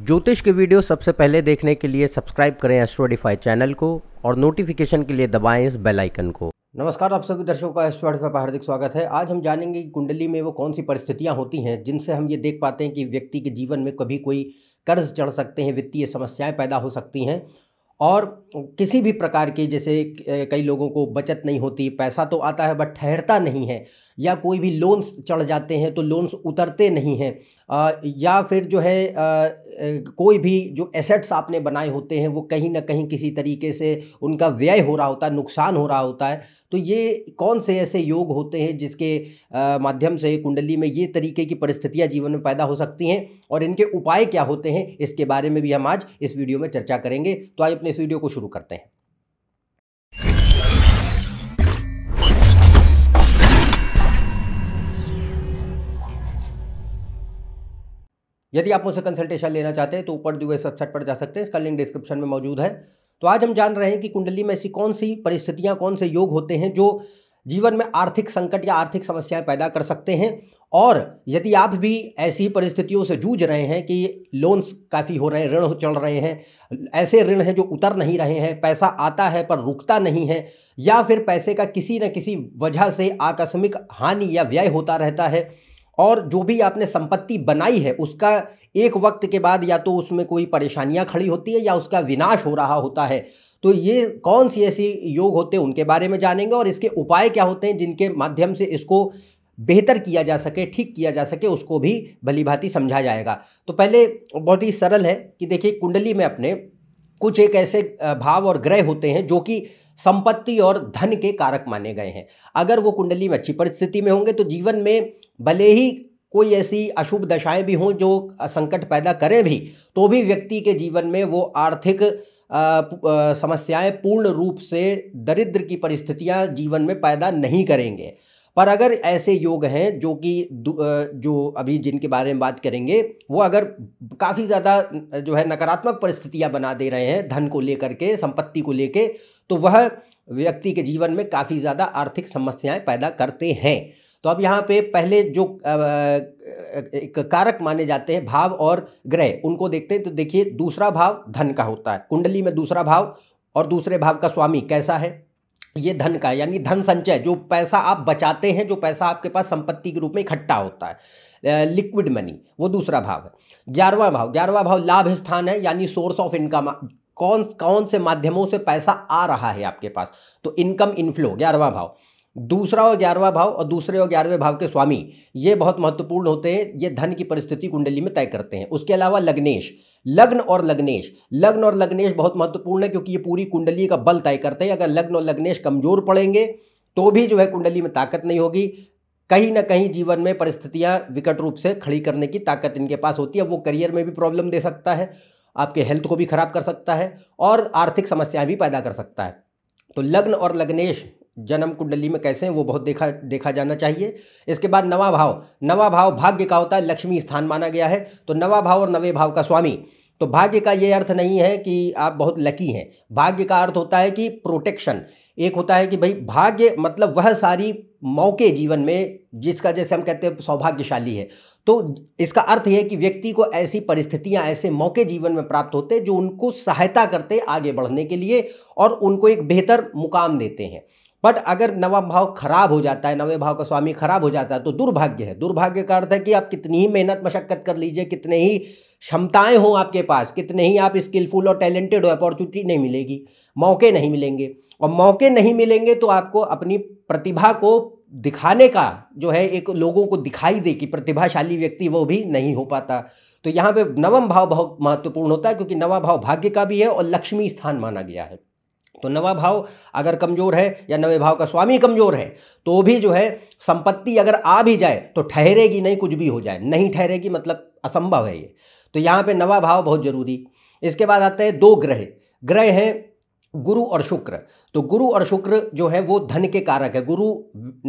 ज्योतिष के वीडियो सबसे पहले देखने के लिए सब्सक्राइब करें एस्ट्रोडिफाई चैनल को और नोटिफिकेशन के लिए दबाएं इस बेल आइकन को नमस्कार आप सभी दर्शकों का एस्ट्रोडिफाई पर हार्दिक स्वागत है आज हम जानेंगे कि कुंडली में वो कौन सी परिस्थितियां होती हैं जिनसे हम ये देख पाते हैं कि व्यक्ति के जीवन में कभी कोई कर्ज चढ़ सकते हैं वित्तीय समस्याएं पैदा हो सकती हैं और किसी भी प्रकार की जैसे कई लोगों को बचत नहीं होती पैसा तो आता है बट ठहरता नहीं है या कोई भी लोन्स चढ़ जाते हैं तो लोन्स उतरते नहीं हैं या फिर जो है आ, कोई भी जो एसेट्स आपने बनाए होते हैं वो कहीं ना कहीं किसी तरीके से उनका व्यय हो रहा होता है नुकसान हो रहा होता है तो ये कौन से ऐसे योग होते हैं जिसके आ, माध्यम से कुंडली में ये तरीके की परिस्थितियाँ जीवन में पैदा हो सकती हैं और इनके उपाय क्या होते हैं इसके बारे में भी हम आज इस वीडियो में चर्चा करेंगे तो आज अपने इस वीडियो को शुरू करते हैं यदि आप मुझसे कंसल्टेशन लेना चाहते हैं तो ऊपर दिए वेबसाइट पर जा सकते हैं इसका लिंक डिस्क्रिप्शन में मौजूद है तो आज हम जान रहे हैं कि कुंडली में ऐसी कौन सी परिस्थितियां कौन से योग होते हैं जो जीवन में आर्थिक संकट या आर्थिक समस्याएं पैदा कर सकते हैं और यदि आप भी ऐसी परिस्थितियों से जूझ रहे हैं कि लोन्स काफ़ी हो रहे हैं ऋण चल रहे हैं ऐसे ऋण हैं जो उतर नहीं रहे हैं पैसा आता है पर रुकता नहीं है या फिर पैसे का किसी न किसी वजह से आकस्मिक हानि या व्यय होता रहता है और जो भी आपने संपत्ति बनाई है उसका एक वक्त के बाद या तो उसमें कोई परेशानियां खड़ी होती है या उसका विनाश हो रहा होता है तो ये कौन सी ऐसी योग होते हैं उनके बारे में जानेंगे और इसके उपाय क्या होते हैं जिनके माध्यम से इसको बेहतर किया जा सके ठीक किया जा सके उसको भी भली भांति समझा जाएगा तो पहले बहुत ही सरल है कि देखिए कुंडली में अपने कुछ एक ऐसे भाव और ग्रह होते हैं जो कि संपत्ति और धन के कारक माने गए हैं अगर वो कुंडली में अच्छी परिस्थिति में होंगे तो जीवन में भले ही कोई ऐसी अशुभ दशाएं भी हों जो संकट पैदा करें भी तो भी व्यक्ति के जीवन में वो आर्थिक समस्याएं पूर्ण रूप से दरिद्र की परिस्थितियां जीवन में पैदा नहीं करेंगे पर अगर ऐसे योग हैं जो कि जो अभी जिनके बारे में बात करेंगे वो अगर काफ़ी ज़्यादा जो है नकारात्मक परिस्थितियां बना दे रहे हैं धन को लेकर के संपत्ति को लेकर तो वह व्यक्ति के जीवन में काफ़ी ज़्यादा आर्थिक समस्याएं पैदा करते हैं तो अब यहाँ पे पहले जो एक कारक माने जाते हैं भाव और ग्रह उनको देखते हैं तो देखिए दूसरा भाव धन का होता है कुंडली में दूसरा भाव और दूसरे भाव का स्वामी कैसा है ये धन का यानी धन संचय जो पैसा आप बचाते हैं जो पैसा आपके पास संपत्ति के रूप में इकट्ठा होता है लिक्विड मनी वो दूसरा भाव है ग्यारहवा भाव ग्यारहवा भाव लाभ स्थान है यानी सोर्स ऑफ इनकम कौन कौन से माध्यमों से पैसा आ रहा है आपके पास तो इनकम इनफ्लो ग्यारहवा भाव दूसरा और ग्यारहवा भाव और दूसरे और ग्यारहवें भाव के स्वामी ये बहुत महत्वपूर्ण होते हैं ये धन की परिस्थिति कुंडली में तय करते हैं उसके अलावा लग्नेश लग्न और लग्नेश लग्न और लग्नेश बहुत महत्वपूर्ण है क्योंकि ये पूरी कुंडली का बल तय करते हैं अगर लग्न और लग्नेश कमजोर पड़ेंगे तो भी जो है कुंडली में ताकत नहीं होगी कहीं ना कहीं जीवन में परिस्थितियाँ विकट रूप से खड़ी करने की ताकत इनके पास होती है वो करियर में भी प्रॉब्लम दे सकता है आपके हेल्थ को भी खराब कर सकता है और आर्थिक समस्याएं भी पैदा कर सकता है तो लग्न और लग्नेश जन्म कुंडली में कैसे हैं वो बहुत देखा देखा जाना चाहिए इसके बाद नवा भाव नवा भाव भाग्य का होता है लक्ष्मी स्थान माना गया है तो नवा भाव और नवे भाव का स्वामी तो भाग्य का ये अर्थ नहीं है कि आप बहुत लकी हैं भाग्य का अर्थ होता है कि प्रोटेक्शन एक होता है कि भाई भाग्य मतलब वह सारी मौके जीवन में जिसका जैसे हम कहते हैं सौभाग्यशाली है तो इसका अर्थ है कि व्यक्ति को ऐसी परिस्थितियां ऐसे मौके जीवन में प्राप्त होते जो उनको सहायता करते आगे बढ़ने के लिए और उनको एक बेहतर मुकाम देते हैं बट अगर नवम भाव खराब हो जाता है नवे भाव का स्वामी खराब हो जाता है तो दुर्भाग्य है दुर्भाग्य का अर्थ है कि आप कितनी ही मेहनत मशक्कत कर लीजिए कितने ही क्षमताएं हों आपके पास कितने ही आप स्किलफुल और टैलेंटेड हो अपॉर्चुनिटी नहीं मिलेगी मौके नहीं मिलेंगे और मौके नहीं मिलेंगे तो आपको अपनी प्रतिभा को दिखाने का जो है एक लोगों को दिखाई दे कि प्रतिभाशाली व्यक्ति वो भी नहीं हो पाता तो यहाँ पे नवम भाव बहुत महत्वपूर्ण होता है क्योंकि नवा भाव भाग्य का भी है और लक्ष्मी स्थान माना गया है तो नवा भाव अगर कमज़ोर है या नवे भाव का स्वामी कमज़ोर है तो भी जो है संपत्ति अगर आ भी जाए तो ठहरेगी नहीं कुछ भी हो जाए नहीं ठहरेगी मतलब असंभव है ये तो यहाँ पे नवा भाव बहुत ज़रूरी इसके बाद आते हैं दो ग्रह ग्रह हैं गुरु और शुक्र तो गुरु और शुक्र जो है वो धन के कारक है गुरु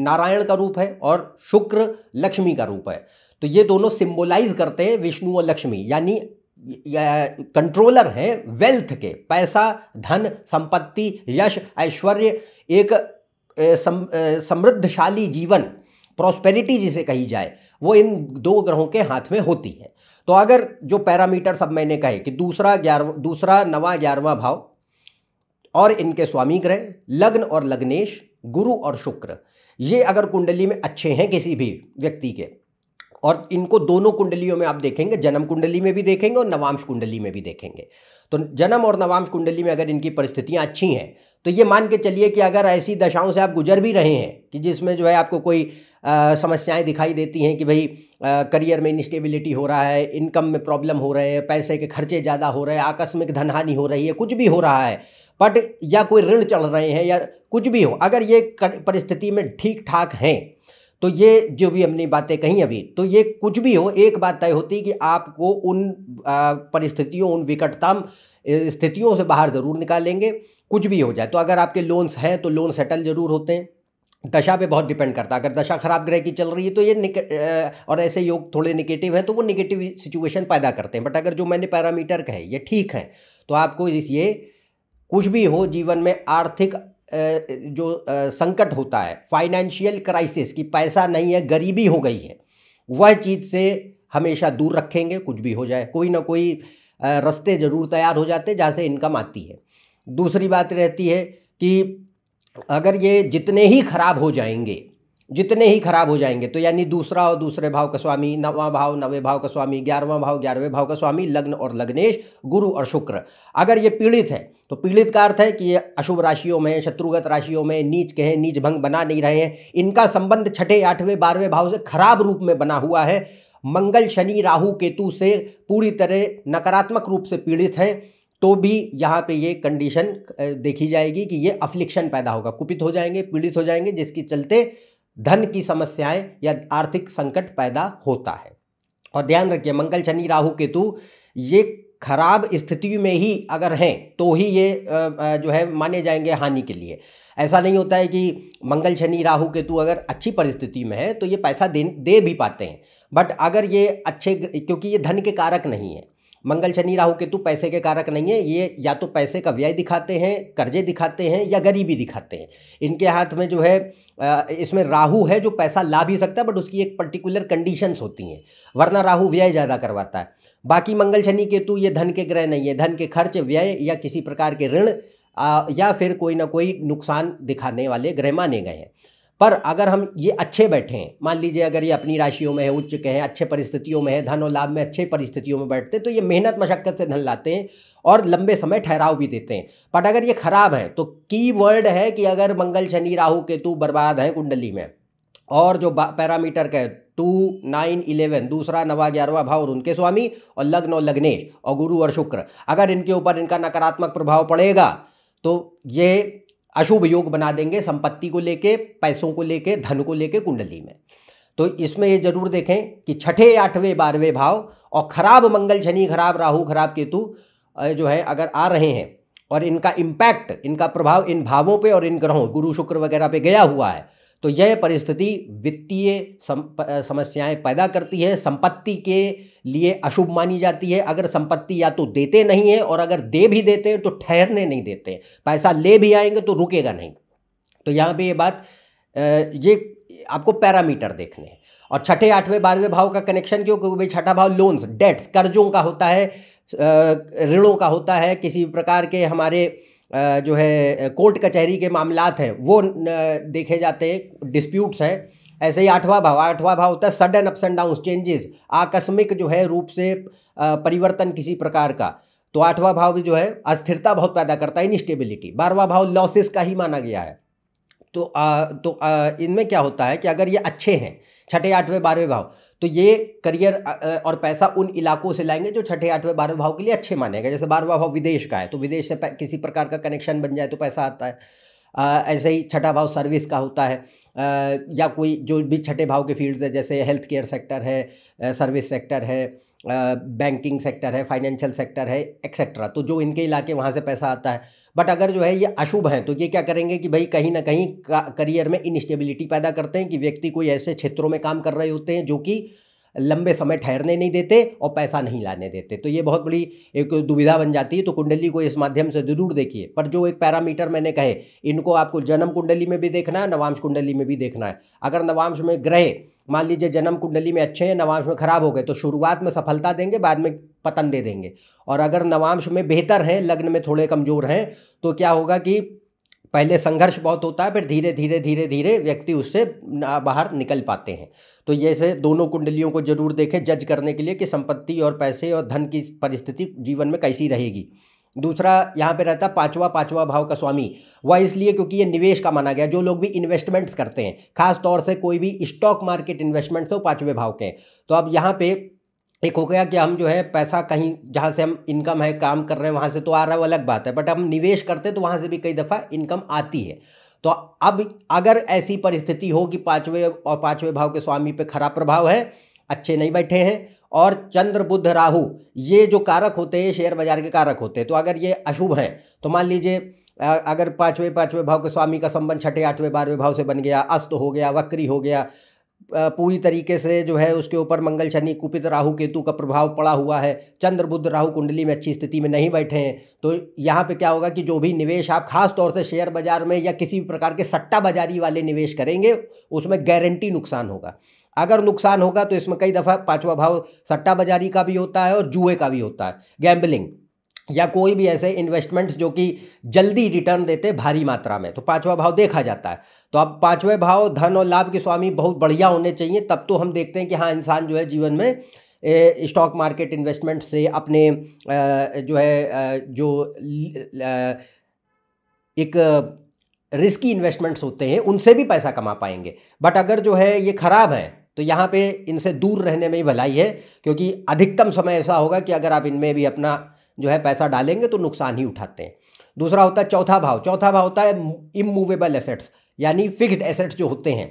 नारायण का रूप है और शुक्र लक्ष्मी का रूप है तो ये दोनों सिंबोलाइज करते हैं विष्णु और लक्ष्मी यानी कंट्रोलर हैं वेल्थ के पैसा धन संपत्ति यश ऐश्वर्य एक समृद्धशाली जीवन प्रॉस्पेरिटी जिसे कही जाए वो इन दो ग्रहों के हाथ में होती है तो अगर जो पैरामीटर सब मैंने कहे कि दूसरा ग्यारह दूसरा नवा ग्यारहवा भाव और इनके स्वामी ग्रह लग्न और लग्नेश गुरु और शुक्र ये अगर कुंडली में अच्छे हैं किसी भी व्यक्ति के और इनको दोनों कुंडलियों में आप देखेंगे जन्म कुंडली में भी देखेंगे और नवांश कुंडली में भी देखेंगे तो जन्म और नवांश कुंडली में अगर इनकी परिस्थितियाँ अच्छी हैं तो ये मान के चलिए कि अगर ऐसी दशाओं से आप गुजर भी रहे हैं कि जिसमें जो है आपको कोई समस्याएं दिखाई देती हैं कि भाई करियर में इनस्टेबिलिटी हो रहा है इनकम में प्रॉब्लम हो रहे हैं पैसे के खर्चे ज़्यादा हो रहे हैं आकस्मिक धनहानि हो रही है कुछ भी हो रहा है बट या कोई ऋण चढ़ रहे हैं या कुछ भी हो अगर ये परिस्थिति में ठीक ठाक हैं तो ये जो भी हमने बातें कही अभी तो ये कुछ भी हो एक बात तय होती है कि आपको उन परिस्थितियों उन विकटतम स्थितियों से बाहर ज़रूर निकालेंगे कुछ भी हो जाए तो अगर आपके लोन्स हैं तो लोन सेटल ज़रूर होते हैं दशा पे बहुत डिपेंड करता है अगर दशा खराब ग्रह की चल रही है तो ये और ऐसे योग थोड़े निगेटिव हैं तो वो निगेटिव सिचुएशन पैदा करते हैं बट अगर जो मैंने पैरामीटर कहे ये ठीक है तो आपको ये कुछ भी हो जीवन में आर्थिक जो संकट होता है फाइनेंशियल क्राइसिस कि पैसा नहीं है गरीबी हो गई है वह चीज़ से हमेशा दूर रखेंगे कुछ भी हो जाए कोई ना कोई रास्ते ज़रूर तैयार हो जाते जहाँ से इनकम आती है दूसरी बात रहती है कि अगर ये जितने ही ख़राब हो जाएंगे जितने ही खराब हो जाएंगे तो यानी दूसरा और दूसरे भाव का स्वामी नवा भाव नवे भाव का स्वामी ग्यारहवा भाव ग्यारहवें भाव का स्वामी लग्न और लग्नेश गुरु और शुक्र अगर ये पीड़ित है तो पीड़ित का अर्थ है कि ये अशुभ राशियों में शत्रुगत राशियों में नीच के हैं नीच भंग बना नहीं रहे हैं इनका संबंध छठे आठवें बारहवें भाव से खराब रूप में बना हुआ है मंगल शनि राहु केतु से पूरी तरह नकारात्मक रूप से पीड़ित हैं तो भी यहाँ पे ये कंडीशन देखी जाएगी कि ये अफ्लिक्शन पैदा होगा कुपित हो जाएंगे पीड़ित हो जाएंगे जिसके चलते धन की समस्याएं या आर्थिक संकट पैदा होता है और ध्यान रखिए मंगल शनि राहु केतु ये खराब स्थिति में ही अगर हैं तो ही ये जो है माने जाएंगे हानि के लिए ऐसा नहीं होता है कि मंगल शनि राहु केतु अगर अच्छी परिस्थिति में है तो ये पैसा दे दे भी पाते हैं बट अगर ये अच्छे क्योंकि ये धन के कारक नहीं है मंगल शनि राहु केतु पैसे के कारक नहीं है ये या तो पैसे का व्यय दिखाते हैं कर्जे दिखाते हैं या गरीबी दिखाते हैं इनके हाथ में जो है इसमें राहु है जो पैसा ला भी सकता है बट उसकी एक पर्टिकुलर कंडीशंस होती हैं वरना राहु व्यय ज़्यादा करवाता है बाकी मंगल शनि केतु ये धन के ग्रह नहीं है धन के खर्च व्यय या किसी प्रकार के ऋण या फिर कोई ना कोई नुकसान दिखाने वाले ग्रह माने गए हैं पर अगर हम ये अच्छे बैठे हैं मान लीजिए अगर ये अपनी राशियों में है उच्च के हैं अच्छे परिस्थितियों में है धन और लाभ में अच्छे परिस्थितियों में बैठते हैं तो ये मेहनत मशक्क़त से धन लाते हैं और लंबे समय ठहराव भी देते हैं बट अगर ये ख़राब हैं तो की वर्ड है कि अगर मंगल शनि राहु केतु बर्बाद हैं कुंडली में और जो पैरामीटर का टू नाइन इलेवन दूसरा नवा ग्यारहवा भाव और उनके स्वामी और लग्न और लग्नेश और गुरु और शुक्र अगर इनके ऊपर इनका नकारात्मक प्रभाव पड़ेगा तो ये अशुभ योग बना देंगे संपत्ति को लेके पैसों को लेके धन को लेके कुंडली में तो इसमें ये जरूर देखें कि छठे आठवें बारहवें भाव और खराब मंगल शनि खराब राहु खराब केतु जो है अगर आ रहे हैं और इनका इम्पैक्ट इनका प्रभाव इन भावों पे और इन ग्रहों गुरु शुक्र वगैरह पे गया हुआ है तो यह परिस्थिति वित्तीय सम, समस्याएं पैदा करती है संपत्ति के लिए अशुभ मानी जाती है अगर संपत्ति या तो देते नहीं है और अगर दे भी देते हैं तो ठहरने नहीं देते पैसा ले भी आएंगे तो रुकेगा नहीं तो यहाँ पे ये बात ये आपको पैरामीटर देखने हैं और छठे आठवें बारहवें भाव का कनेक्शन क्यों क्योंकि भाई छठा भाव लोन्स डेट्स कर्जों का होता है ऋणों का होता है किसी भी प्रकार के हमारे जो है कोर्ट कचहरी के मामला हैं वो देखे जाते हैं डिस्प्यूट्स हैं ऐसे ही आठवां भाव आठवां भाव होता है sudden ups and down changes आकस्मिक जो है रूप से परिवर्तन किसी प्रकार का तो आठवां भाव भी जो है अस्थिरता बहुत पैदा करता है इनस्टेबिलिटी बारहवा भाव लॉसेस का ही माना गया है तो आ, तो इनमें क्या होता है कि अगर ये अच्छे हैं छठे आठवें बारहवें भाव तो ये करियर और पैसा उन इलाकों से लाएंगे जो छठे आठवें बारहवें भाव के लिए अच्छे माने गए जैसे बारहवा भाव विदेश का है तो विदेश से किसी प्रकार का कनेक्शन बन जाए तो पैसा आता है आ, ऐसे ही छठा भाव सर्विस का होता है आ, या कोई जो भी छठे भाव के फील्ड्स है जैसे हेल्थ केयर सेक्टर है सर्विस सेक्टर है बैंकिंग सेक्टर है फाइनेंशियल सेक्टर है एक्सेट्रा तो जो इनके इलाके वहाँ से पैसा आता है बट अगर जो है ये अशुभ हैं तो ये क्या करेंगे कि भाई कहीं ना कहीं करियर में इनस्टेबिलिटी पैदा करते हैं कि व्यक्ति कोई ऐसे क्षेत्रों में काम कर रहे होते हैं जो कि लंबे समय ठहरने नहीं देते और पैसा नहीं लाने देते तो ये बहुत बड़ी एक दुविधा बन जाती है तो कुंडली को इस माध्यम से जरूर देखिए पर जो एक पैरामीटर मैंने कहे इनको आपको जन्म कुंडली में भी देखना है नवांश कुंडली में भी देखना है अगर नवांश में ग्रह मान लीजिए जन्म कुंडली में अच्छे हैं नवांश में खराब हो गए तो शुरुआत में सफलता देंगे बाद में पतन दे देंगे और अगर नवांश में बेहतर हैं लग्न में थोड़े कमज़ोर हैं तो क्या होगा कि पहले संघर्ष बहुत होता है फिर धीरे धीरे धीरे धीरे व्यक्ति उससे बाहर निकल पाते हैं तो जैसे दोनों कुंडलियों को जरूर देखें जज करने के लिए कि संपत्ति और पैसे और धन की परिस्थिति जीवन में कैसी रहेगी दूसरा यहाँ पे रहता है पाँचवा पाँचवा भाव का स्वामी वह इसलिए क्योंकि ये निवेश का माना गया जो लोग भी इन्वेस्टमेंट्स करते हैं खास तौर से कोई भी स्टॉक मार्केट इन्वेस्टमेंट्स हो पाँचवें भाव के तो अब यहाँ पे एक हो गया कि हम जो है पैसा कहीं जहाँ से हम इनकम है काम कर रहे हैं वहाँ से तो आ रहा है वो अलग बात है बट हम निवेश करते हैं तो वहाँ से भी कई दफ़ा इनकम आती है तो अब अगर ऐसी परिस्थिति हो कि पाँचवें और पाँचवें भाव के स्वामी पे खराब प्रभाव है अच्छे नहीं बैठे हैं और चंद्र बुद्ध राहु ये जो कारक होते हैं शेयर बाजार के कारक होते हैं तो अगर ये अशुभ हैं तो मान लीजिए अगर पाँचवें पाँचवें भाव के स्वामी का संबंध छठे आठवें बारहवें भाव से बन गया अस्त हो गया वक्री हो गया पूरी तरीके से जो है उसके ऊपर मंगल शनि कुपित राहु केतु का प्रभाव पड़ा हुआ है चंद्र बुद्ध राहु कुंडली में अच्छी स्थिति में नहीं बैठे हैं तो यहाँ पे क्या होगा कि जो भी निवेश आप खास तौर से शेयर बाजार में या किसी भी प्रकार के सट्टा बाजारी वाले निवेश करेंगे उसमें गारंटी नुकसान होगा अगर नुकसान होगा तो इसमें कई दफ़ा पाँचवा भाव सट्टा बाजारी का भी होता है और जुए का भी होता है गैम्बलिंग या कोई भी ऐसे इन्वेस्टमेंट्स जो कि जल्दी रिटर्न देते भारी मात्रा में तो पांचवा भाव देखा जाता है तो अब पांचवें भाव धन और लाभ के स्वामी बहुत बढ़िया होने चाहिए तब तो हम देखते हैं कि हाँ इंसान जो है जीवन में स्टॉक मार्केट इन्वेस्टमेंट से अपने जो है जो एक रिस्की इन्वेस्टमेंट्स होते हैं उनसे भी पैसा कमा पाएंगे बट अगर जो है ये ख़राब है तो यहाँ पे इनसे दूर रहने में ही भलाई है क्योंकि अधिकतम समय ऐसा होगा कि अगर आप इनमें भी अपना जो है पैसा डालेंगे तो नुकसान ही उठाते हैं दूसरा होता है चौथा भाव चौथा भाव होता है इमूवेबल एसेट्स यानी फिक्स्ड एसेट्स जो होते हैं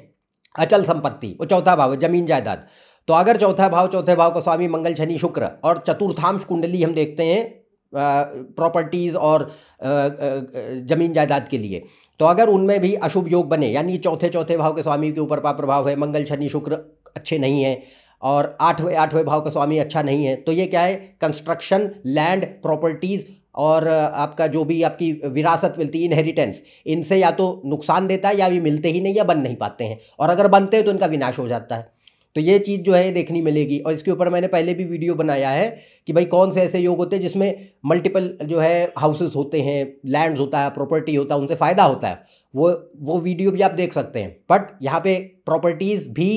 अचल संपत्ति वो चौथा भाव है जमीन जायदाद तो अगर चौथा भाव चौथे भाव का स्वामी मंगल शनि शुक्र और चतुर्थांश कुंडली हम देखते हैं प्रॉपर्टीज़ और ज़मीन जायदाद के लिए तो अगर उनमें भी अशुभ योग बने यानी चौथे चौथे भाव के स्वामी के ऊपर का प्रभाव है मंगल शनि शुक्र अच्छे नहीं हैं और आठवें आठवें भाव का स्वामी अच्छा नहीं है तो ये क्या है कंस्ट्रक्शन लैंड प्रॉपर्टीज़ और आपका जो भी आपकी विरासत मिलती है इनहेरिटेंस इनसे या तो नुकसान देता है या भी मिलते ही नहीं या बन नहीं पाते हैं और अगर बनते हैं तो इनका विनाश हो जाता है तो ये चीज़ जो है देखनी मिलेगी और इसके ऊपर मैंने पहले भी वीडियो बनाया है कि भाई कौन से ऐसे योग होते हैं जिसमें मल्टीपल जो है हाउसेस होते हैं लैंड्स होता है प्रॉपर्टी होता है उनसे फ़ायदा होता है वो वो वीडियो भी आप देख सकते हैं बट यहाँ पे प्रॉपर्टीज़ भी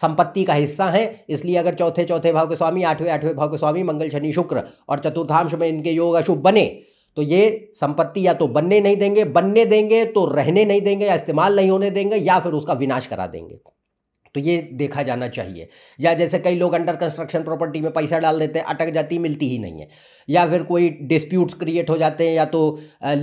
संपत्ति का हिस्सा हैं इसलिए अगर चौथे चौथे भाव के स्वामी आठवें आठवें भाव के स्वामी मंगल शनि शुक्र और चतुर्थांश में इनके योग अशुभ बने तो ये संपत्ति या तो बनने नहीं देंगे बनने देंगे तो रहने नहीं देंगे या इस्तेमाल नहीं होने देंगे या फिर उसका विनाश करा देंगे तो ये देखा जाना चाहिए या जैसे कई लोग अंडर कंस्ट्रक्शन प्रॉपर्टी में पैसा डाल देते हैं अटक जाती मिलती ही नहीं है या फिर कोई डिस्प्यूट्स क्रिएट हो जाते हैं या तो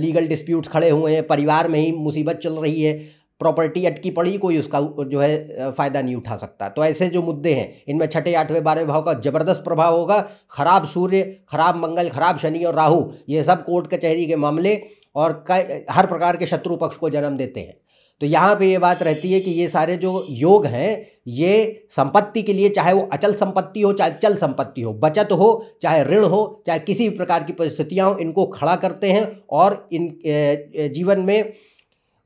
लीगल डिस्प्यूट्स खड़े हुए हैं परिवार में ही मुसीबत चल रही है प्रॉपर्टी अटकी पड़ी कोई उसका जो है फ़ायदा नहीं उठा सकता तो ऐसे जो मुद्दे हैं इनमें छठे आठवें बारहवें भाव का ज़बरदस्त प्रभाव होगा ख़राब सूर्य खराब मंगल खराब शनि और राहु ये सब कोर्ट कचहरी के मामले और हर प्रकार के शत्रु पक्ष को जन्म देते हैं तो यहाँ पे ये बात रहती है कि ये सारे जो योग हैं ये संपत्ति के लिए चाहे वो अचल संपत्ति हो चाहे चल संपत्ति हो बचत हो चाहे ऋण हो चाहे किसी भी प्रकार की परिस्थितियाँ हो इनको खड़ा करते हैं और इन जीवन में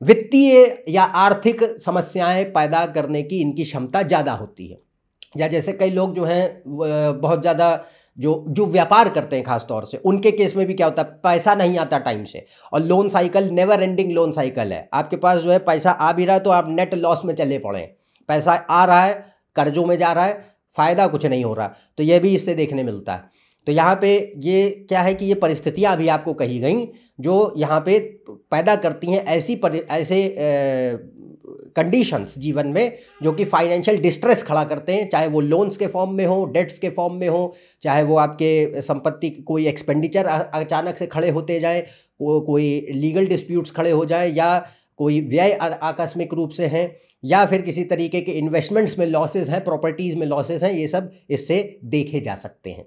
वित्तीय या आर्थिक समस्याएं पैदा करने की इनकी क्षमता ज़्यादा होती है या जैसे कई लोग जो हैं बहुत ज़्यादा जो जो व्यापार करते हैं खास तौर से उनके केस में भी क्या होता है पैसा नहीं आता टाइम से और loan cycle never ending loan cycle है आपके पास जो है पैसा आ भी रहा है तो आप नेट लॉस में चले पड़े पैसा आ रहा है कर्जों में जा रहा है फ़ायदा कुछ नहीं हो रहा तो यह भी इससे देखने मिलता है तो यहाँ पे ये क्या है कि ये परिस्थितियाँ अभी आपको कही गई जो यहाँ पे पैदा करती हैं ऐसी पर, ऐसे कंडीशंस जीवन में जो कि फाइनेंशियल डिस्ट्रेस खड़ा करते हैं चाहे वो लोन्स के फॉर्म में हो डेट्स के फॉर्म में हो चाहे वो आपके संपत्ति कोई एक्सपेंडिचर अचानक से खड़े होते जाएँ को, कोई लीगल डिस्प्यूट्स खड़े हो जाएँ या कोई व्यय आकस्मिक रूप से हैं या फिर किसी तरीके के इन्वेस्टमेंट्स में लॉसेज हैं प्रॉपर्टीज़ में लॉसेज हैं ये सब इससे देखे जा सकते हैं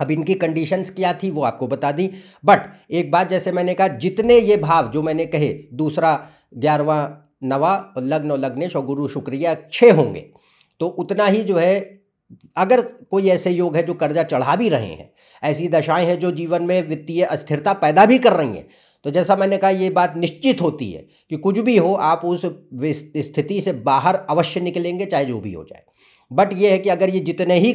अब इनकी कंडीशंस क्या थी वो आपको बता दी बट एक बात जैसे मैंने कहा जितने ये भाव जो मैंने कहे दूसरा ग्यारहवा नवा और लग्न और लग्नेश और गुरु शुक्रिया छः होंगे तो उतना ही जो है अगर कोई ऐसे योग है जो कर्जा चढ़ा भी रहे हैं ऐसी दशाएं हैं जो जीवन में वित्तीय अस्थिरता पैदा भी कर रही हैं तो जैसा मैंने कहा ये बात निश्चित होती है कि कुछ भी हो आप उस स्थिति से बाहर अवश्य निकलेंगे चाहे जो भी हो जाए बट ये है कि अगर ये जितने ही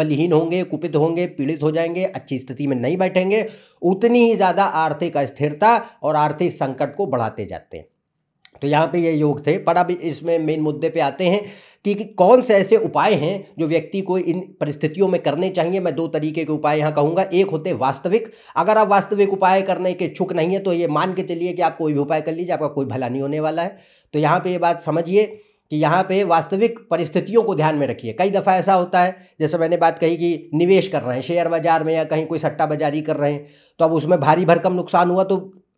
बलहीन होंगे कुपित होंगे पीड़ित हो जाएंगे अच्छी स्थिति में नहीं बैठेंगे उतनी ही ज़्यादा आर्थिक अस्थिरता और आर्थिक संकट को बढ़ाते जाते हैं तो यहाँ पे ये योग थे पर अब इसमें मेन मुद्दे पे आते हैं कि, कौन से ऐसे उपाय हैं जो व्यक्ति को इन परिस्थितियों में करने चाहिए मैं दो तरीके के उपाय यहाँ कहूँगा एक होते वास्तविक अगर आप वास्तविक उपाय करने के इच्छुक नहीं है तो ये मान के चलिए कि आप कोई भी उपाय कर लीजिए आपका कोई भला नहीं होने वाला है तो यहाँ पर ये बात समझिए कि यहाँ पे वास्तविक परिस्थितियों को ध्यान में रखिए कई दफ़ा ऐसा होता है जैसे मैंने बात कही कि निवेश कर रहे हैं शेयर बाज़ार में या कहीं कोई सट्टा बाजारी कर रहे हैं तो अब उसमें भारी भरकम नुकसान हुआ तो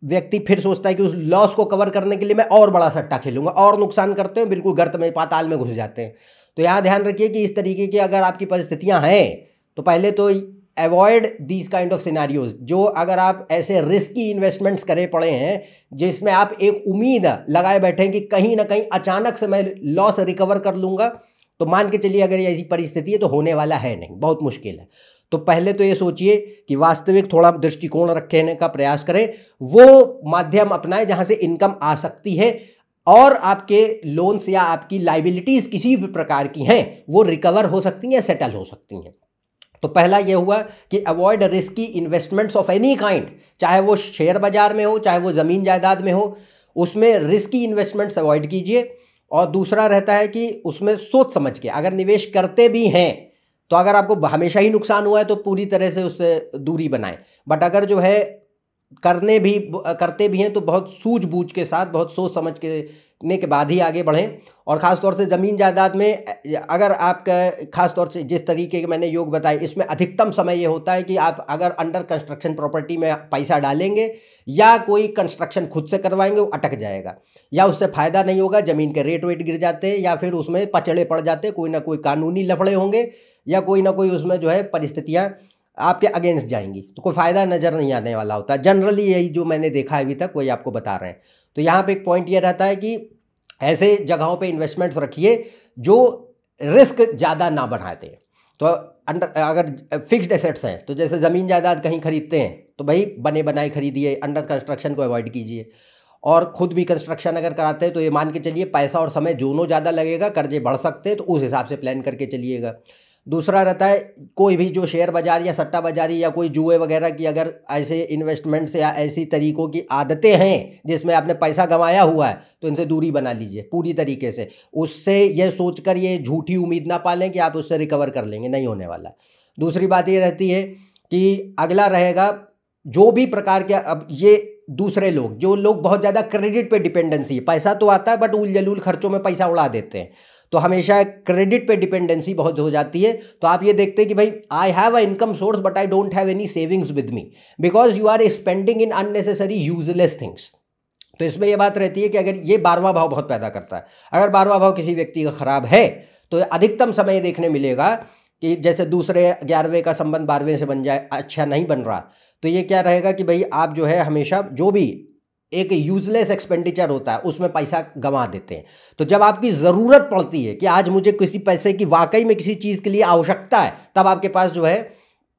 व्यक्ति फिर सोचता है कि उस लॉस को कवर करने के लिए मैं और बड़ा सट्टा खेलूंगा और नुकसान करते हैं बिल्कुल गर्त में पाताल में घुस जाते हैं तो यहाँ ध्यान रखिए कि इस तरीके की अगर आपकी परिस्थितियाँ हैं तो पहले तो avoid these kind of scenarios जो अगर आप ऐसे रिस्की इन्वेस्टमेंट्स करे पड़े हैं जिसमें आप एक उम्मीद लगाए बैठे हैं कि कहीं ना कहीं अचानक से मैं लॉस रिकवर कर लूँगा तो मान के चलिए अगर ऐसी परिस्थिति है तो होने वाला है नहीं बहुत मुश्किल है तो पहले तो ये सोचिए कि वास्तविक थोड़ा दृष्टिकोण रखने का प्रयास करें वो माध्यम अपनाएं जहां से इनकम आ सकती है और आपके लोन्स या आपकी लाइबिलिटीज़ किसी भी प्रकार की हैं वो रिकवर हो सकती हैं या सेटल हो सकती हैं तो पहला ये हुआ कि avoid risky investments of any kind चाहे वो शेयर बाजार में हो चाहे वो ज़मीन जायदाद में हो उसमें रिस्की इन्वेस्टमेंट्स अवॉइड कीजिए और दूसरा रहता है कि उसमें सोच समझ के अगर निवेश करते भी हैं तो अगर आपको हमेशा ही नुकसान हुआ है तो पूरी तरह से उससे दूरी बनाएं बट अगर जो है करने भी करते भी हैं तो बहुत सूझबूझ के साथ बहुत सोच समझ के ने के बाद ही आगे बढ़ें और ख़ास तौर से ज़मीन जायदाद में अगर आपका ख़ास तौर से जिस तरीके के मैंने योग बताए इसमें अधिकतम समय ये होता है कि आप अगर अंडर कंस्ट्रक्शन प्रॉपर्टी में पैसा डालेंगे या कोई कंस्ट्रक्शन खुद से करवाएंगे वो अटक जाएगा या उससे फ़ायदा नहीं होगा ज़मीन के रेट वेट गिर जाते हैं या फिर उसमें पचड़े पड़ जाते कोई ना कोई कानूनी लफड़े होंगे या कोई ना कोई उसमें जो है परिस्थितियाँ आपके अगेंस्ट जाएंगी तो कोई फ़ायदा नज़र नहीं आने वाला होता जनरली यही जो मैंने देखा है अभी तक वही आपको बता रहे हैं तो यहाँ पे एक पॉइंट ये रहता है कि ऐसे जगहों पे इन्वेस्टमेंट्स रखिए जो रिस्क ज़्यादा ना बढ़ाते तो अंडर अगर फिक्स्ड एसेट्स हैं तो जैसे ज़मीन जायदाद कहीं खरीदते हैं तो भाई बने बनाए खरीदिए अंडर कंस्ट्रक्शन को अवॉइड कीजिए और ख़ुद भी कंस्ट्रक्शन अगर कराते हैं तो ये मान के चलिए पैसा और समय दोनों ज़्यादा लगेगा कर्जे बढ़ सकते हैं तो उस हिसाब से प्लान करके चलिएगा दूसरा रहता है कोई भी जो शेयर बाज़ार या सट्टा बाज़ारी या कोई जुए वगैरह की अगर ऐसे इन्वेस्टमेंट्स या ऐसी तरीक़ों की आदतें हैं जिसमें आपने पैसा गंवाया हुआ है तो इनसे दूरी बना लीजिए पूरी तरीके से उससे यह सोचकर ये झूठी उम्मीद ना पालें कि आप उससे रिकवर कर लेंगे नहीं होने वाला दूसरी बात ये रहती है कि अगला रहेगा जो भी प्रकार के अब ये दूसरे लोग जो लोग बहुत ज़्यादा क्रेडिट पे डिपेंडेंसी है पैसा तो आता है बट उलझलूल खर्चों में पैसा उड़ा देते हैं तो हमेशा क्रेडिट पे डिपेंडेंसी बहुत हो जाती है तो आप ये देखते हैं कि भाई I have a income source but I don't have any savings with me because you are spending in unnecessary useless things तो इसमें यह बात रहती है कि अगर ये बारवा भाव बहुत पैदा करता है अगर बारवा भाव किसी व्यक्ति का खराब है तो अधिकतम समय देखने मिलेगा कि जैसे दूसरे ग्यारहवें का संबंध बारहवें से बन जाए अच्छा नहीं बन रहा तो ये क्या रहेगा कि भाई आप जो है हमेशा जो भी एक यूजलेस एक्सपेंडिचर होता है उसमें पैसा गंवा देते हैं तो जब आपकी ज़रूरत पड़ती है कि आज मुझे किसी पैसे की वाकई में किसी चीज़ के लिए आवश्यकता है तब आपके पास जो है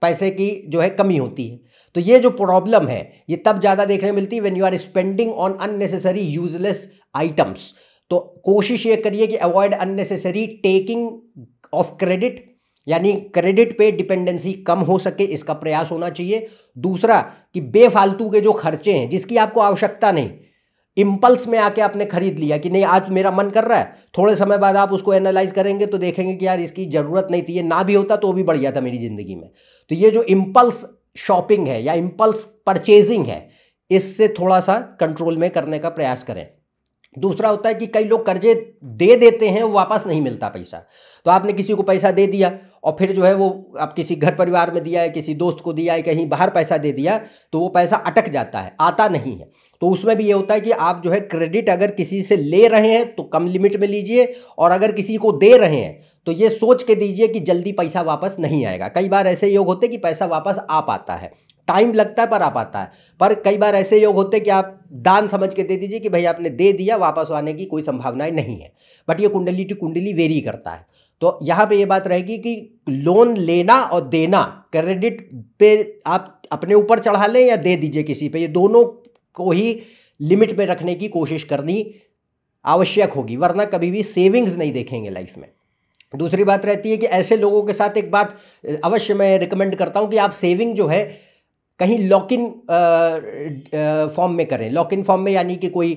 पैसे की जो है कमी होती है तो ये जो प्रॉब्लम है ये तब ज़्यादा देखने मिलती है when you are spending on unnecessary useless items तो कोशिश ये करिए कि avoid unnecessary taking of credit यानी क्रेडिट पे डिपेंडेंसी कम हो सके इसका प्रयास होना चाहिए दूसरा कि बेफालतू के जो खर्चे हैं जिसकी आपको आवश्यकता नहीं इम्पल्स में आके आपने खरीद लिया कि नहीं आज मेरा मन कर रहा है थोड़े समय बाद आप उसको एनालाइज करेंगे तो देखेंगे कि यार इसकी ज़रूरत नहीं थी ये ना भी होता तो भी बढ़ गया था मेरी ज़िंदगी में तो ये जो इम्पल्स शॉपिंग है या इम्पल्स परचेजिंग है इससे थोड़ा सा कंट्रोल में करने का प्रयास करें दूसरा होता है कि कई लोग कर्जे दे देते हैं वापस नहीं मिलता पैसा तो आपने किसी को पैसा दे दिया और फिर जो है वो आप किसी घर परिवार में दिया है किसी दोस्त को दिया है कहीं बाहर पैसा दे दिया तो वो पैसा अटक जाता है आता नहीं है तो उसमें भी ये होता है कि आप जो है क्रेडिट अगर किसी से ले रहे हैं तो कम लिमिट में लीजिए और अगर किसी को दे रहे हैं तो ये सोच के दीजिए कि जल्दी पैसा वापस नहीं आएगा कई बार ऐसे योग होते कि पैसा वापस आ पाता है टाइम लगता है पर आ पाता है पर कई बार ऐसे योग होते हैं कि आप दान समझ के दे दीजिए कि भाई आपने दे दिया वापस आने की कोई संभावनाएं नहीं है बट ये कुंडली टू कुंडली वेरी करता है तो यहाँ पे ये बात रहेगी कि लोन लेना और देना क्रेडिट पे आप अपने ऊपर चढ़ा लें या दे दीजिए किसी पे ये दोनों को ही लिमिट में रखने की कोशिश करनी आवश्यक होगी वरना कभी भी सेविंग्स नहीं देखेंगे लाइफ में दूसरी बात रहती है कि ऐसे लोगों के साथ एक बात अवश्य मैं रिकमेंड करता हूँ कि आप सेविंग जो है कहीं लॉक इन फॉर्म में करें लॉक इन फॉर्म में यानी कि कोई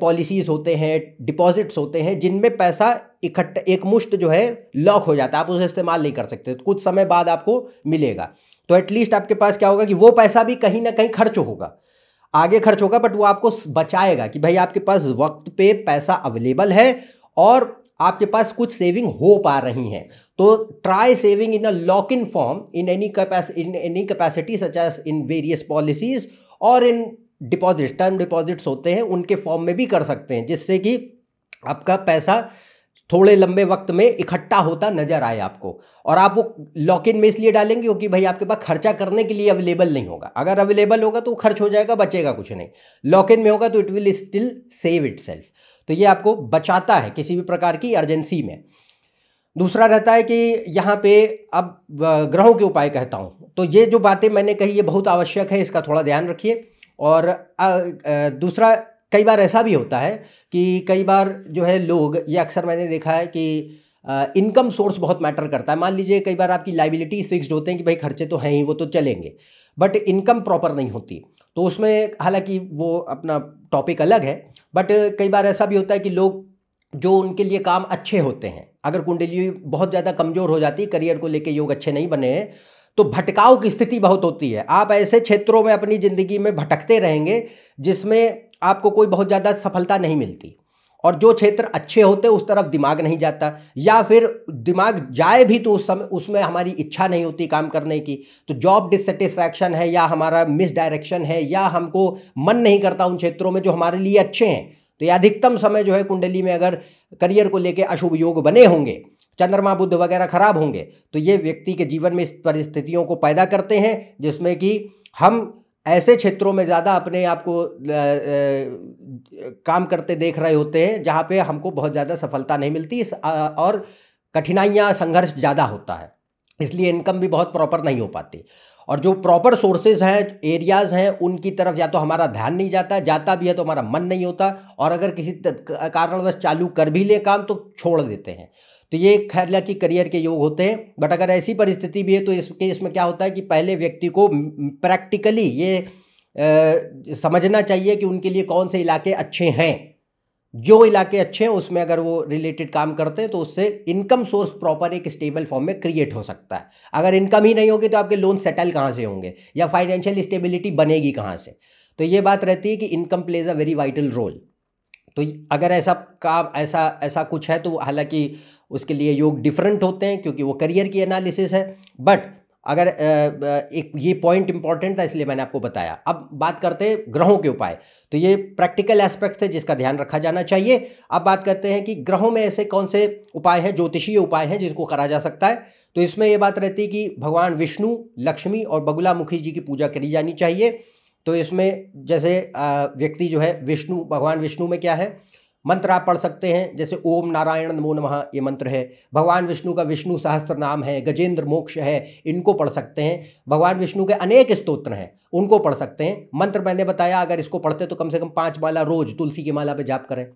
पॉलिसीज़ होते हैं डिपॉजिट्स होते हैं जिनमें पैसा इकट्ठा एक मुश्त जो है लॉक हो जाता है आप उसे इस्तेमाल नहीं कर सकते तो कुछ समय बाद आपको मिलेगा तो एटलीस्ट आपके पास क्या होगा कि वो पैसा भी कहीं ना कहीं खर्च होगा आगे खर्च होगा बट वो आपको बचाएगा कि भाई आपके पास वक्त पे पैसा अवेलेबल है और आपके पास कुछ सेविंग हो पा रही हैं तो try saving in a lock in form in any in any capacity such such in various policies और इन डिपॉजिट टर्म डिपॉजिट्स होते हैं उनके फॉर्म में भी कर सकते हैं जिससे कि आपका पैसा थोड़े लंबे वक्त में इकट्ठा होता नजर आए आपको और आप वो लॉक इन में इसलिए डालेंगे क्योंकि भाई आपके पास खर्चा करने के लिए अवेलेबल नहीं होगा अगर अवेलेबल होगा तो खर्च हो जाएगा बचेगा कुछ नहीं लॉक इन में होगा तो it will still save itself तो ये आपको बचाता है किसी भी प्रकार की अर्जेंसी में दूसरा रहता है कि यहाँ पे अब ग्रहों के उपाय कहता हूँ तो ये जो बातें मैंने कही ये बहुत आवश्यक है इसका थोड़ा ध्यान रखिए और दूसरा कई बार ऐसा भी होता है कि कई बार जो है लोग ये अक्सर मैंने देखा है कि इनकम सोर्स बहुत मैटर करता है मान लीजिए कई बार आपकी लाइबिलिटीज फिक्स्ड होते हैं कि भाई खर्चे तो हैं ही वो तो चलेंगे बट इनकम प्रॉपर नहीं होती तो उसमें हालांकि वो अपना टॉपिक अलग है बट uh, कई बार ऐसा भी होता है कि लोग जो उनके लिए काम अच्छे होते हैं अगर कुंडली बहुत ज़्यादा कमज़ोर हो जाती है करियर को लेकर योग अच्छे नहीं बने हैं तो भटकाव की स्थिति बहुत होती है आप ऐसे क्षेत्रों में अपनी ज़िंदगी में भटकते रहेंगे जिसमें आपको कोई बहुत ज़्यादा सफलता नहीं मिलती और जो क्षेत्र अच्छे होते उस तरफ दिमाग नहीं जाता या फिर दिमाग जाए भी तो उस समय उसमें हमारी इच्छा नहीं होती काम करने की तो जॉब डिससेटिस्फैक्शन है या हमारा मिसडायरेक्शन है या हमको मन नहीं करता उन क्षेत्रों में जो हमारे लिए अच्छे हैं तो या अधिकतम समय जो है कुंडली में अगर करियर को लेकर अशुभ योग बने होंगे चंद्रमा बुद्ध वगैरह खराब होंगे तो ये व्यक्ति के जीवन में इस परिस्थितियों को पैदा करते हैं जिसमें कि हम ऐसे क्षेत्रों में ज़्यादा अपने आप को काम करते देख रहे होते हैं जहाँ पे हमको बहुत ज़्यादा सफलता नहीं मिलती और कठिनाइयाँ संघर्ष ज़्यादा होता है इसलिए इनकम भी बहुत प्रॉपर नहीं हो पाती और जो प्रॉपर सोर्सेज हैं एरियाज़ हैं उनकी तरफ या तो हमारा ध्यान नहीं जाता जाता भी है तो हमारा मन नहीं होता और अगर किसी कारणवश चालू कर भी ले काम तो छोड़ देते हैं तो ये खैर की करियर के योग होते हैं बट अगर ऐसी परिस्थिति भी है तो इसके इसमें क्या होता है कि पहले व्यक्ति को प्रैक्टिकली ये आ, समझना चाहिए कि उनके लिए कौन से इलाके अच्छे हैं जो इलाके अच्छे हैं उसमें अगर वो रिलेटेड काम करते हैं तो उससे इनकम सोर्स प्रॉपर एक स्टेबल फॉर्म में क्रिएट हो सकता है अगर इनकम ही नहीं होगी तो आपके लोन सेटल कहाँ से होंगे या फाइनेंशियल स्टेबिलिटी बनेगी कहाँ से तो ये बात रहती है कि income plays a very vital role तो अगर ऐसा का ऐसा ऐसा कुछ है तो हालांकि उसके लिए योग डिफरेंट होते हैं क्योंकि वो करियर की एनालिसिस है बट अगर एक ये पॉइंट इंपॉर्टेंट था इसलिए मैंने आपको बताया अब बात करते हैं ग्रहों के उपाय तो ये प्रैक्टिकल एस्पेक्ट है जिसका ध्यान रखा जाना चाहिए अब बात करते हैं कि ग्रहों में ऐसे कौन से उपाय हैं ज्योतिषीय उपाय हैं जिसको करा जा सकता है तो इसमें यह बात रहती है कि भगवान विष्णु लक्ष्मी और बगुलामुखी जी की पूजा करी जानी चाहिए तो इसमें जैसे व्यक्ति जो है विष्णु भगवान विष्णु में क्या है मंत्र आप पढ़ सकते हैं जैसे ओम नारायण नमो नमः ये मंत्र है भगवान विष्णु का विष्णु सहस्त्र नाम है गजेंद्र मोक्ष है इनको पढ़ सकते हैं भगवान विष्णु के अनेक स्तोत्र हैं उनको पढ़ सकते हैं मंत्र मैंने बताया अगर इसको पढ़ते तो कम से कम पाँच माला रोज तुलसी की माला पे जाप करें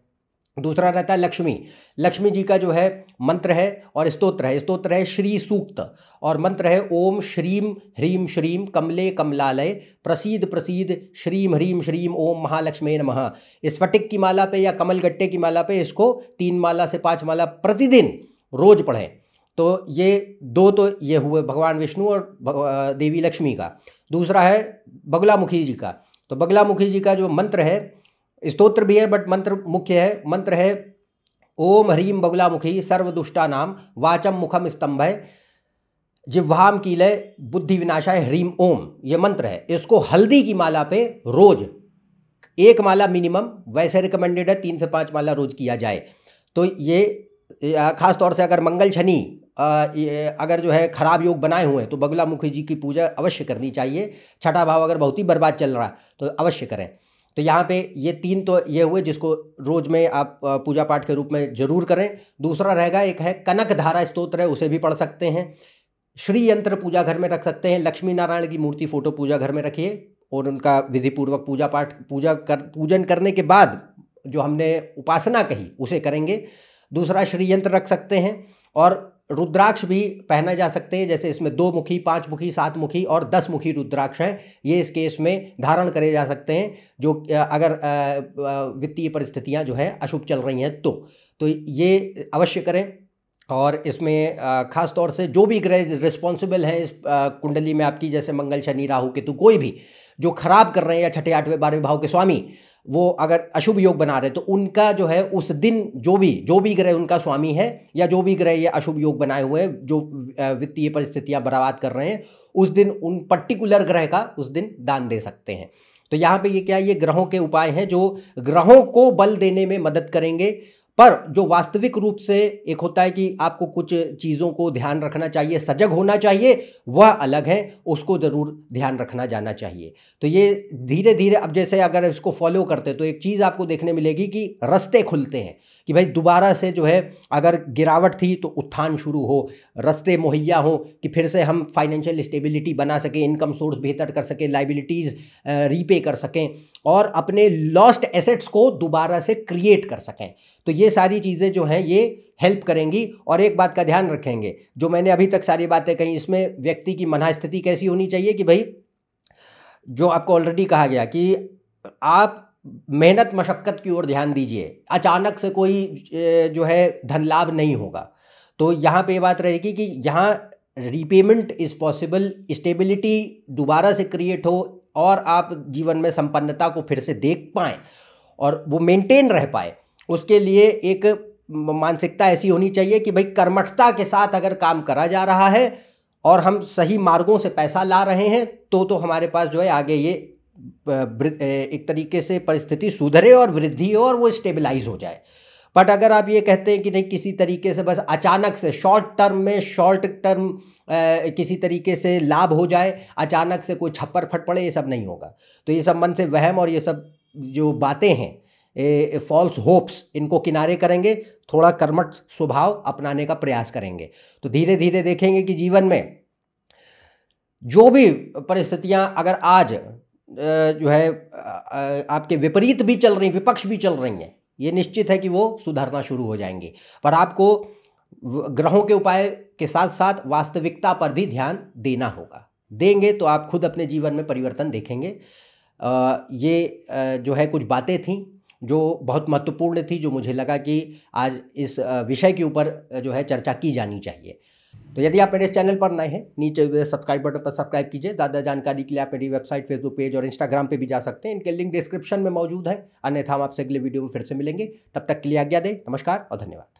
दूसरा रहता है लक्ष्मी लक्ष्मी जी का जो है मंत्र है और स्तोत्र है स्तोत्र है श्री सूक्त और मंत्र है ओम श्रीम ह्रीम श्रीम कमले कमलालय प्रसीद प्रसीद श्रीम ह्रीम श्रीम ओम महालक्ष्मी नमः स्फटिक की माला पे या कमल गट्टे की माला पे इसको तीन माला से पाँच माला प्रतिदिन रोज पढ़ें तो ये दो तो ये हुए भगवान विष्णु और देवी लक्ष्मी का दूसरा है मुखी जी का तो बगलामुखी जी का जो मंत्र है स्तोत्र भी है बट मंत्र मुख्य है मंत्र है ओम ह्रीम बगुलामुखी सर्वदुष्टा नाम वाचम मुखम स्तंभ है जिह्वाम लय बुद्धि विनाशाय ह्रीम ओम ये मंत्र है इसको हल्दी की माला पे रोज एक माला मिनिमम वैसे रिकमेंडेड है तीन से पाँच माला रोज किया जाए तो ये खास तौर से अगर मंगल शनि अगर जो है खराब योग बनाए हुए हैं तो बगुला मुखी जी की पूजा अवश्य करनी चाहिए छठा भाव अगर बहुत ही बर्बाद चल रहा तो अवश्य करें तो यहाँ पे ये तीन तो ये हुए जिसको रोज में आप पूजा पाठ के रूप में जरूर करें दूसरा रहेगा एक है कनक धारा स्त्रोत्र है उसे भी पढ़ सकते हैं श्री यंत्र पूजा घर में रख सकते हैं लक्ष्मी नारायण की मूर्ति फोटो पूजा घर में रखिए और उनका विधिपूर्वक पूजा पाठ पूजा कर पूजन करने के बाद जो हमने उपासना कही उसे करेंगे दूसरा श्रीयंत्र रख सकते हैं और रुद्राक्ष भी पहना जा सकते हैं जैसे इसमें दो मुखी पाँच मुखी सात मुखी और दस मुखी रुद्राक्ष हैं ये इस केस में धारण करे जा सकते हैं जो अगर वित्तीय परिस्थितियां जो है अशुभ चल रही हैं तो तो ये अवश्य करें और इसमें ख़ास तौर से जो भी ग्रह रिस्पॉन्सिबल हैं इस कुंडली में आपकी जैसे मंगल शनि राहु केतु कोई भी जो खराब कर रहे हैं या छठे आठवें बारहवें भाव के स्वामी वो अगर अशुभ योग बना रहे तो उनका जो है उस दिन जो भी जो भी ग्रह उनका स्वामी है या जो भी ग्रह ये अशुभ योग बनाए हुए हैं जो वित्तीय परिस्थितियां बर्बाद कर रहे हैं उस दिन उन पर्टिकुलर ग्रह का उस दिन दान दे सकते हैं तो यहाँ पे ये क्या ये ग्रहों के उपाय हैं जो ग्रहों को बल देने में मदद करेंगे पर जो वास्तविक रूप से एक होता है कि आपको कुछ चीज़ों को ध्यान रखना चाहिए सजग होना चाहिए वह अलग है उसको ज़रूर ध्यान रखना जाना चाहिए तो ये धीरे धीरे अब जैसे अगर इसको फॉलो करते तो एक चीज़ आपको देखने मिलेगी कि रस्ते खुलते हैं कि भाई दोबारा से जो है अगर गिरावट थी तो उत्थान शुरू हो रस्ते मुहैया हों कि फिर से हम फाइनेंशियल स्टेबिलिटी बना सकें इनकम सोर्स बेहतर कर सकें लाइबिलिटीज़ रीपे कर सकें और अपने लॉस्ट एसेट्स को दोबारा से क्रिएट कर सकें तो ये सारी चीज़ें जो हैं ये हेल्प करेंगी और एक बात का ध्यान रखेंगे जो मैंने अभी तक सारी बातें कही इसमें व्यक्ति की मनास्थिति कैसी होनी चाहिए कि भाई जो आपको ऑलरेडी कहा गया कि आप मेहनत मशक्क़त की ओर ध्यान दीजिए अचानक से कोई जो है धन लाभ नहीं होगा तो यहाँ पे बात रहेगी कि यहाँ रीपेमेंट इज़ पॉसिबल स्टेबिलिटी दोबारा से क्रिएट हो और आप जीवन में संपन्नता को फिर से देख पाए और वो मेंटेन रह पाए उसके लिए एक मानसिकता ऐसी होनी चाहिए कि भाई कर्मठता के साथ अगर काम करा जा रहा है और हम सही मार्गों से पैसा ला रहे हैं तो तो हमारे पास जो है आगे ये एक तरीके से परिस्थिति सुधरे और वृद्धि हो और वो स्टेबलाइज हो जाए बट अगर आप ये कहते हैं कि नहीं किसी तरीके से बस अचानक से शॉर्ट टर्म में शॉर्ट टर्म किसी तरीके से लाभ हो जाए अचानक से कोई छप्पर फट पड़े ये सब नहीं होगा तो ये सब मन से वहम और ये सब जो बातें हैं फॉल्स होप्स इनको किनारे करेंगे थोड़ा कर्मठ स्वभाव अपनाने का प्रयास करेंगे तो धीरे धीरे देखेंगे कि जीवन में जो भी परिस्थितियां अगर आज जो है आपके विपरीत भी चल रही विपक्ष भी चल रही हैं ये निश्चित है कि वो सुधरना शुरू हो जाएंगे पर आपको ग्रहों के उपाय के साथ साथ वास्तविकता पर भी ध्यान देना होगा देंगे तो आप खुद अपने जीवन में परिवर्तन देखेंगे ये जो है कुछ बातें थीं जो बहुत महत्वपूर्ण थी जो मुझे लगा कि आज इस विषय के ऊपर जो है चर्चा की जानी चाहिए तो यदि आप मेरे चैनल पर नए हैं नीचे सब्सक्राइब बटन पर सब्सक्राइब कीजिए ज़्यादा जानकारी के लिए आप मेरी वेबसाइट फेसबुक पेज और इंस्टाग्राम पे भी जा सकते हैं इनके लिंक डिस्क्रिप्शन में मौजूद है अन्यथा हम आपसे अगले वीडियो में फिर से मिलेंगे तब तक के लिए आज्ञा दें नमस्कार और धन्यवाद